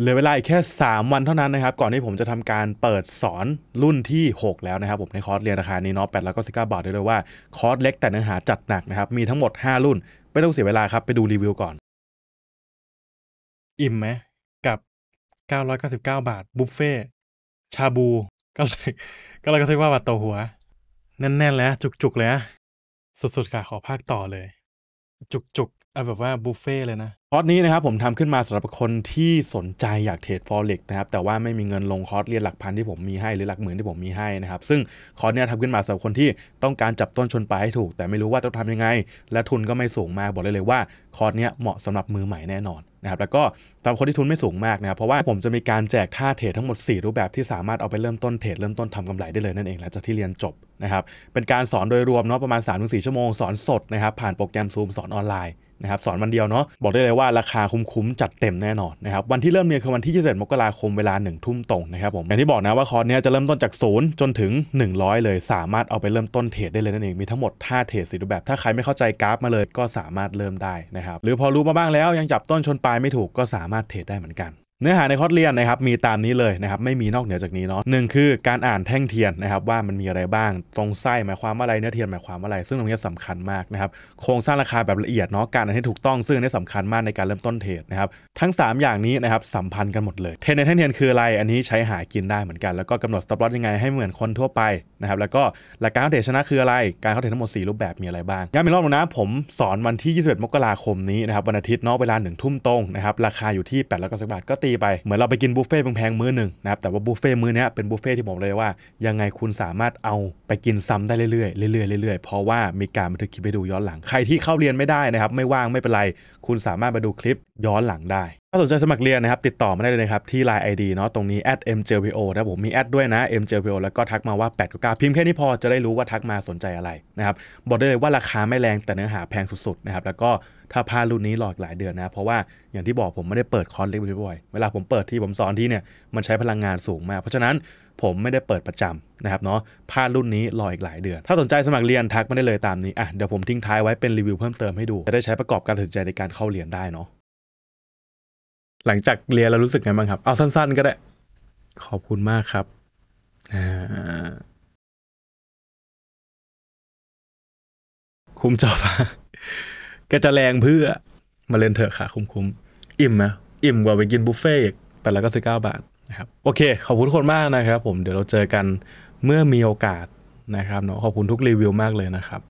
เหลือเวลาอีกแค่ 3 วันเท่านั้นนะครับ ก่อนที่ผมจะทำการเปิดสอนรุ่นที่ 6 แล้วนะครับผมในคอร์สเรียนราคา นี้เนาะแปด้อยเก้าสิบเก้าบาทได้เลยว่าคอร์สเล็กแต่เนื้อหาจัดหนักนะครับ มีทั้งหมด 5 รุ่นไม่ต้องเสียเวลาครับ ไปดูรีวิวก่อน อิ่มไหมกับ 999 บาทบุฟเฟ่ชาบู ก็เลยก็เลยก็ซื้ว่าบาทต่อหัวแน่นๆแล้วจุกๆแล้วสุดๆค่ะ ขอภาคต่อเลย จุกเอาแบบว่าบุฟเฟ่เลยนะคอร์สนี้นะครับผมทำขึ้นมาสำหรับคนที่สนใจอยากเทรดฟอเร็กนะครับแต่ว่าไม่มีเงินลงคอร์สเรียนหลักพันที่ผมมีให้หรือหลักหมื่นที่ผมมีให้นะครับซึ่งคอร์สเนี้ยทำขึ้นมาสำหรับคนที่ต้องการจับต้นชนปลายให้ถูก แต่ไม่รู้ว่าต้องทำยังไง และทุนก็ไม่สูงมากบอกเลยเลยว่าคอร์สเนี้ยเหมาะสำหรับมือใหม่แน่นอนนะครับแล้วก็สำหรับคนที่ทุนไม่สูงมากนะครับเพราะว่าผมจะมีการแจกท่าเทรดทั้งหมด 4 รูปแบบที่สามารถเอาไปเริ่มต้นเทรดเริ่มต้นทำกำไรได้เลยนั่นเองหลังจากที่เรียนจบนะครับเป็นการสอนโดยรวมเนาะประมาณ3-4ชั่วโมงสอนสดนะครับผ่านโปรแกรม Zoom สอนออนไลน์นะครับสอนวันเดียวเนาะบอกได้เลยว่า ราคาคุ้มมจัดเต็มแน่นอนนะครับวันที่เริ่มเรียนคือวันที่2 7มกราคมเวลา1ทุ่มตรงนะครับผมอย่างที่บอกนะว่าคอร์สเนี้ยจะเริ่มต้นจากศูนย์จนถึง 100 เลยสามารถเอาไปเริ่มต้นเทรดได้เลยนั่นเองมีทั้งหมด5เทรดสีรูปแบบถ้าใครไม่เข้าใจกราฟมาเลยก็สามารถเริ่มได้นะครับหรือพอรู้มาบ้างแล้วยังจับต้นชนปลายไม่ถูกก็สามารถเทรดได้เหมือนกันเนื้อหาในคอร์สเรียนนะครับมีตามนี้เลยนะครับไม่มีนอกเหนือจากนี้เนาะหนึ่งคือการอ่านแท่งเทียนนะครับว่ามันมีอะไรบ้างตรงไส้หมายความว่าอะไรเนื้อเทียนหมายความว่าอะไรซึ่งตรงนี้สำคัญมากนะครับโครงสร้างราคา แบบละเอียดเนาะการอ่านให้ถูกต้องซึ่งนี่สำคัญมากในการเริ่มต้นเทรดนะครับทั้ง 3 อย่างนี้นะครับสัมพันธ์กันหมดเลยเทรดในแท่งเทียนคืออะไรอันนี้ใช้หากินได้เหมือนกันแล้วก็กำหนดสต็อปลอสยังไงให้เหมือนคนทั่วไปนะครับแล้วก็หลักการเทรดชนะคืออะไรการเข้าเทรดทั้งหมด 4 รูปแบบมีอะไรบ้างย้ำอีกรอบนึงนะผมสอนวันที่21มกราคมนี้นะครับวันอาทิตย์เนาะเวลา1ทุ่มตรงนะครับราคาอยู่ที่8ักบาทก็ตีไปเหมือนเราไปกินบุฟเฟ่แพงๆมื้อหนึ่งนะครับแต่ว่าบุฟเฟ่มื้อนี้เป็นบุฟเฟ่ที่บอกเลยว่ายังไงคุณสามารถเอาไปกินซ้ำได้เรื่อยๆเรื่อยๆเรื่อยๆเพราะว่ามีการบันทึกคลิปไปดูย้อนหลังใครที่เข้าเรียนไม่ได้นะครับไม่ว่างไม่เป็นไร คุณสามารถมาดูคลิปย้อนหลังได้ถ้าสนใจสมัครเรียนนะครับติดต่อมาได้เลยนะครับที่ไลน์ ID เนาะตรงนี้ @mjpo นะผมมีแอดด้วยนะ mjpo แล้วก็ทักมาว่า8ปดกัพิมพ์แค่นี้พอจะได้รู้ว่าทักมาสนใจอะไรนะครับบอกได้เลยว่าราคาไม่แรงแต่เนื้อหาแพงสุดๆนะครับแล้วก็ถ้าพาลรุ่นนี้หลอกหลายเดือนนะเพราะว่าอย่างที่บอกผมไม่ได้เปิดคอร์สเล็กบ่อยๆเวลาผมเปิดที่ผมสอนที่เนี่ยมันใช้พลังงานสูงมากเพราะฉะนั้นผมไม่ได้เปิดประจำนะครับเนาะพาลรุ่นนี้รออีกหลายเดือน ถ้าสนใจสมัครเรียนทักมาได้เลยตามนี้อ่ะเดี๋ยวผมทิ้งท้ายไว้เป็นรีวิวเพิ่มเติมให้ดูจะได้ใช้ประกอบการตัดสินใจในการเข้าเรียนได้เนาะหลังจากเรียนแล้วรู้สึกไงบ้างครับ เอาสั้น ๆก็ได้ ขอบคุณมากครับ คุ้มจอบก็จะแรงเพื่อมาเล่นเถอะค่ะคุ้มๆ อิ่มไหมอิ่มกว่าไปกินบุฟเฟ่ต์แต่ละก็สิบเก้าบาทนะครับ โอเคขอบคุณคนมากนะครับผมเดี๋ยวเราเจอกันเมื่อมีโอกาสนะครับเนาะขอบคุณทุกรีวิวมากเลยนะครับ